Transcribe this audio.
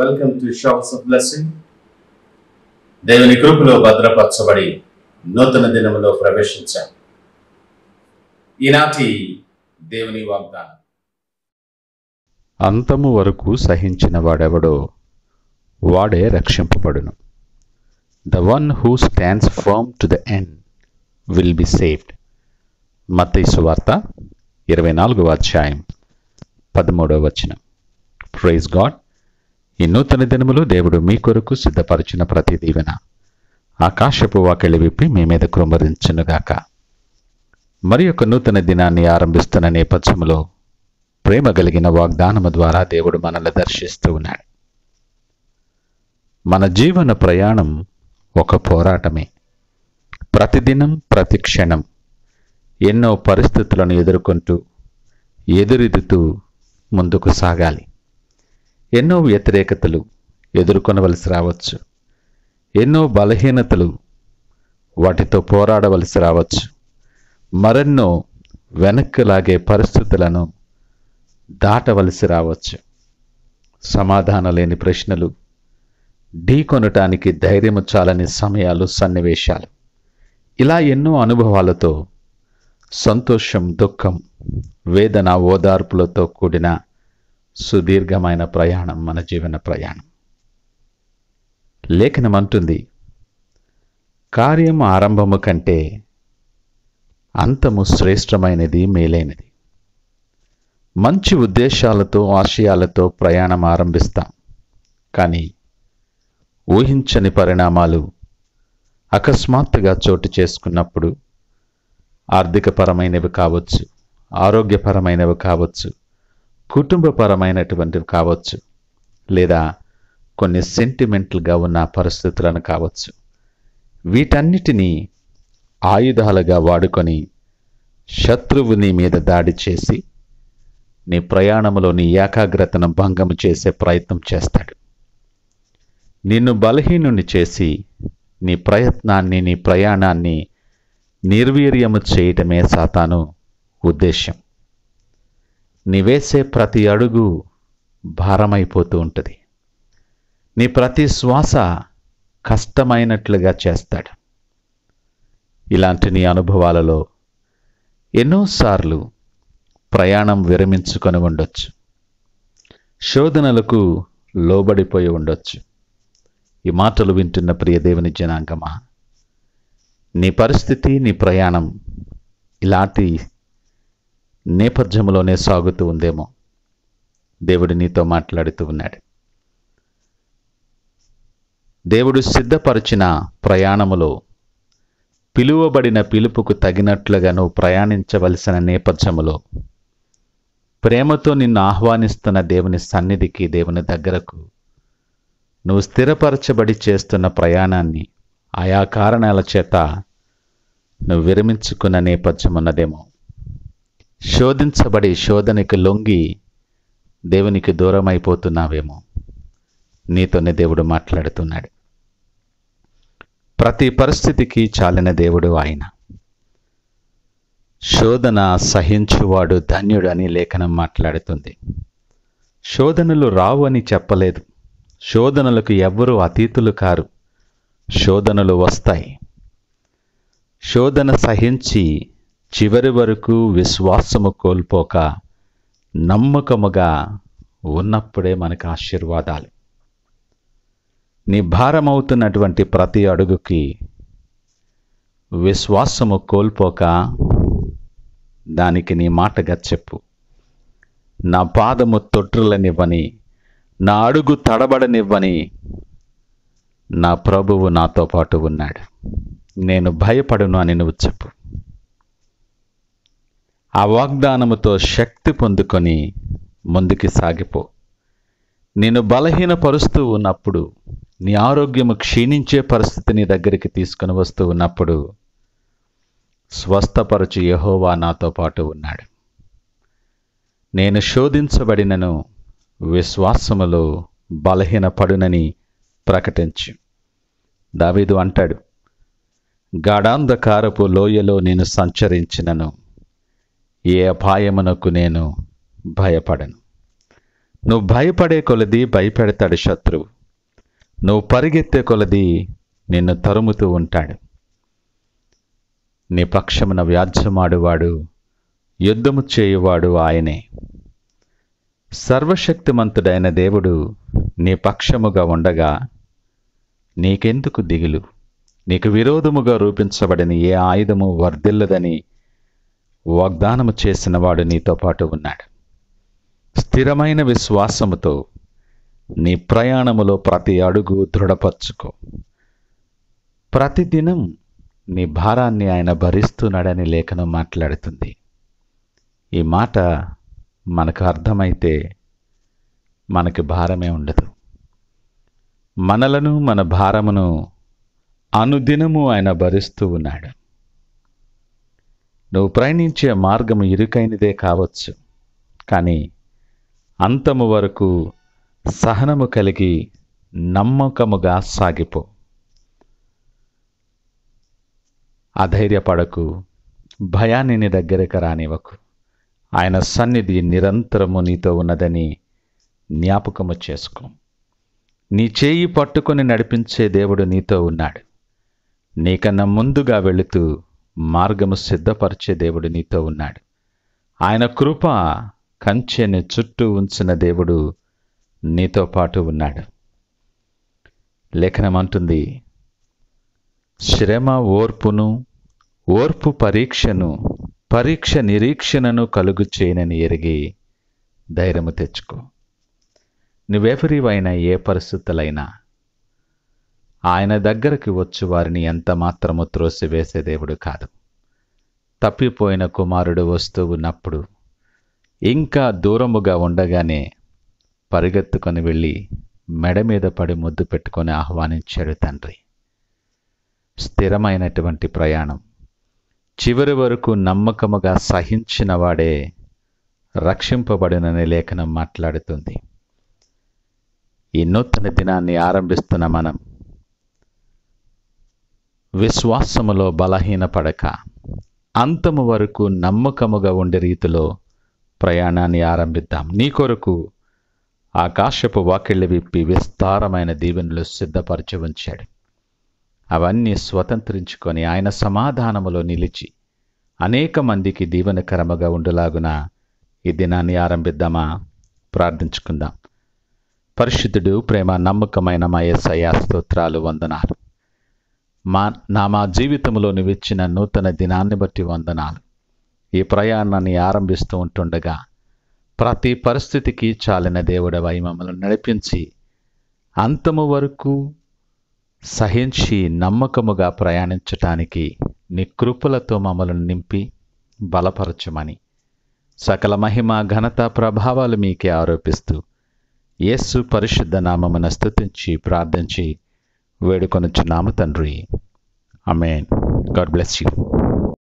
welcome to showers of blessing దేవుని కృపలో భద్రపరచబడి నూతన దినములో ప్రవేశించాం ఈనాటి దేవుని వాగ్దానం అంతము వరకు సహించిన వాడెవడో వాడే రక్షింపబడును the one who stands firm to the end will be saved మతైసు వార్త ఇరవై నాలుగవ అధ్యాయం పదమూడవ వచనం ప్రైజ్ గాడ్ ఈ నూతన దినములు దేవుడు మీ కొరకు సిద్ధపరిచిన ప్రతి దీవెన ఆకాశపు వాకిళ్ళు విప్పి మీ మీద కృమరించునుగాక మరి ఒక నూతన దినాన్ని ఆరంభిస్తున్న నేపథ్యంలో ప్రేమ కలిగిన వాగ్దానము ద్వారా దేవుడు మనల్ని దర్శిస్తూ ఉన్నాడు మన జీవన ప్రయాణం ఒక పోరాటమే ప్రతిదినం ప్రతి క్షణం ఎన్నో పరిస్థితులను ఎదుర్కొంటూ ఎదురెదుతూ ముందుకు సాగాలి ఎన్నో వ్యతిరేకతలు ఎదుర్కొనవలసి రావచ్చు ఎన్నో బలహీనతలు వాటితో పోరాడవలసి రావచ్చు మరెన్నో వెనక్కి లాగే పరిస్థితులను దాటవలసి రావచ్చు సమాధానం లేని ప్రశ్నలు ఢీ కొనటానికి ధైర్యము చాలని సమయాలు సన్నివేశాలు ఇలా ఎన్నో అనుభవాలతో సంతోషం దుఃఖం వేదన ఓదార్పులతో కూడిన సుదీర్ఘమైన ప్రయాణం మన జీవన ప్రయాణం లేఖనం అంటుంది కార్యం ఆరంభము కంటే అంతము శ్రేష్టమైనది మేలైనది మంచి ఉద్దేశాలతో ఆశయాలతో ప్రయాణం ఆరంభిస్తాం కానీ ఊహించని పరిణామాలు అకస్మాత్తుగా చోటు చేసుకున్నప్పుడు ఆర్థికపరమైనవి కావచ్చు ఆరోగ్యపరమైనవి కావచ్చు కుటుంబపరమైనటువంటివి కావచ్చు లేదా కొన్ని సెంటిమెంట్లుగా ఉన్న పరిస్థితులను కావచ్చు వీటన్నిటినీ ఆయుధాలుగా వాడుకొని శత్రువు నీ మీద దాడి చేసి నీ ప్రయాణంలో నీ ఏకాగ్రతను భంగం చేసే ప్రయత్నం చేస్తాడు నిన్ను బలహీనుని చేసి నీ ప్రయత్నాన్ని నీ ప్రయాణాన్ని నిర్వీర్యము చేయటమే సాతాను ఉద్దేశ్యం నీవేసే ప్రతి అడుగు భారమైపోతూ ఉంటుంది నీ ప్రతి శ్వాస కష్టమైనట్లుగా చేస్తాడు ఇలాంటి నీ అనుభవాలలో ఎన్నోసార్లు ప్రయాణం విరమించుకొని ఉండొచ్చు శోధనలకు లోబడిపోయి ఉండొచ్చు ఈ మాటలు వింటున్న ప్రియ దేవుని జనాంగమా నీ పరిస్థితి నీ ప్రయాణం ఇలాంటి నేపథ్యంలోనే సాగుతూ ఉందేమో దేవుడు నీతో మాట్లాడుతూ ఉన్నాడు దేవుడు సిద్ధపరిచిన ప్రయాణములో పిలువబడిన పిలుపుకు తగినట్లుగా నువ్వు ప్రయాణించవలసిన నేపథ్యములో ప్రేమతో నిన్ను ఆహ్వానిస్తున్న దేవుని సన్నిధికి దేవుని దగ్గరకు నువ్వు స్థిరపరచబడి చేస్తున్న ప్రయాణాన్ని ఆయా కారణాల చేత నువ్వు విరమించుకున్న నేపథ్యం ఉన్నదేమో శోధించబడి శోధనకి లొంగి దేవునికి దూరం అయిపోతున్నావేమో నీతోనే దేవుడు మాట్లాడుతున్నాడు ప్రతి పరిస్థితికి చాలిన దేవుడు ఆయన శోధన సహించువాడు ధన్యుడు అని లేఖనం మాట్లాడుతుంది శోధనలు రావు అని చెప్పలేదు శోధనలకు ఎవ్వరూ అతీతులు కారు శోధనలు వస్తాయి శోధన సహించి చివరి వరకు విశ్వాసము కోల్పోక నమ్మకముగా ఉన్నప్పుడే మనకు ఆశీర్వాదాలు నీ భారమవుతున్నటువంటి ప్రతి అడుగుకి విశ్వాసము కోల్పోక దానికి నీ మాటగా చెప్పు నా పాదము తొట్రులనివ్వని నా అడుగు తడబడనివ్వని నా ప్రభువు నాతో పాటు ఉన్నాడు నేను భయపడను అని నువ్వు చెప్పు ఆ వాగ్దానముతో శక్తి పొందుకొని ముందుకి సాగిపో నేను బలహీనపరుస్తూ ఉన్నప్పుడు నీ ఆరోగ్యము క్షీణించే పరిస్థితి నీ దగ్గరికి తీసుకుని వస్తూ ఉన్నప్పుడు స్వస్థపరచు యహోవా నాతో పాటు ఉన్నాడు నేను శోధించబడినను విశ్వాసములో బలహీనపడునని ప్రకటించు దావీదు అంటాడు గాఢాంధకారపు లోయలో నేను సంచరించినను ఏ అపాయమునకు నేను భయపడను నువ్వు భయపడే కొలది భయపెడతాడు శత్రువు నువ్వు పరిగెత్తే కొలది నిన్ను తరుముతూ ఉంటాడు నీ పక్షమున వ్యాధ్యమాడువాడు యుద్ధము చేయువాడు ఆయనే సర్వశక్తిమంతుడైన దేవుడు నీ పక్షముగా ఉండగా నీకెందుకు దిగులు నీకు విరోధముగా రూపించబడిన ఏ ఆయుధము వర్ధిల్లదని వాగ్దానము చేసినవాడు నీతో పాటు ఉన్నాడు స్థిరమైన విశ్వాసముతో నీ ప్రయాణములో ప్రతి అడుగు దృఢపరచుకో ప్రతిదినం నీ భారాన్ని ఆయన భరిస్తున్నాడని లేఖనం మాట్లాడుతుంది ఈ మాట మనకు అర్థమైతే మనకి భారమే ఉండదు మనలను మన భారమును అనుదినము ఆయన భరిస్తూ ఉన్నాడు నువ్వు ప్రయాణించే మార్గము ఇరుకైనదే కావచ్చు కానీ అంతము వరకు సహనము కలిగి నమ్మకముగా సాగిపో అధైర్యపడకు భయాన్ని నీ దగ్గరకు రానివ్వకు ఆయన సన్నిధి నిరంతరము నీతో ఉన్నదని జ్ఞాపకము చేసుకో నీ చేయి పట్టుకొని నడిపించే దేవుడు నీతో ఉన్నాడు నీకన్నా ముందుగా వెళుతూ మార్గము సిద్ధపరిచే దేవుడు నీతో ఉన్నాడు ఆయన కృప కంచెని చుట్టూ ఉంచిన దేవుడు నీతో పాటు ఉన్నాడు లేఖనం అంటుంది శ్రమ ఓర్పును ఓర్పు పరీక్షను పరీక్ష నిరీక్షణను కలుగు చేయనని ఎరిగి ధైర్యము తెచ్చుకో నువ్వెవరివైనా ఏ పరిస్థితులైనా ఆయన దగ్గరికి వచ్చి వారిని ఎంత మాత్రము త్రోసివేసే దేవుడు కాదు తప్పిపోయిన కుమారుడు వస్తూ ఉన్నప్పుడు ఇంకా దూరముగా ఉండగానే పరిగెత్తుకొని వెళ్ళి మెడ మీద పడి ముద్దు పెట్టుకొని ఆహ్వానించాడు తండ్రి స్థిరమైనటువంటి ప్రయాణం చివరి వరకు నమ్మకముగా సహించిన వాడే రక్షింపబడిననే లేఖనం మాట్లాడుతుంది ఈ నూతన దినాన్ని ఆరంభిస్తున్న మనం విశ్వాసములో బలహీనపడక అంతము వరకు నమ్మకముగా ఉండే రీతిలో ప్రయాణాన్ని ఆరంభిద్దాం నీ కొరకు ఆకాశపు వాకిళ్ళు విప్పి విస్తారమైన దీవెనలు సిద్ధపరచి ఉంచాడు అవన్నీ స్వతంత్రించుకొని ఆయన సమాధానములో నిలిచి అనేక మందికి దీవెనకరముగా ఉండులాగున ఈ దినాన్ని ఆరంభిద్దామా ప్రార్థించుకుందాం పరిశుద్ధుడు ప్రేమ నమ్మకమైన మా ఏసయ్యా స్తోత్రాలు వందనాలు మా నా మా జీవితంలో నువ్విచ్చిన నూతన దినాన్ని బట్టి వందనాలు ఈ ప్రయాణాన్ని ఆరంభిస్తూ ఉంటుండగా ప్రతి పరిస్థితికి చాలిన దేవుడవై మమ్మల్ని నడిపించి అంతము వరకు సహించి నమ్మకముగా ప్రయాణించటానికి నీ కృపులతో మమ్మల్ని నింపి బలపరచమని సకల మహిమ ఘనత ప్రభావాలు మీకే ఆరోపిస్తూ యేస్సు పరిశుద్ధ నామమున స్థుతించి ప్రార్థించి వేడుకొనుచున్నాము తండ్రి అమేన్ గాడ్ బ్లెస్ యూ